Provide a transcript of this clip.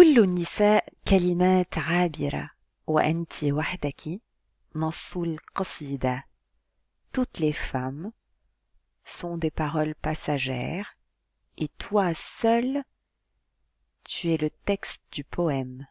Toutes les femmes sont des paroles passagères et toi seul, tu es le texte du poème.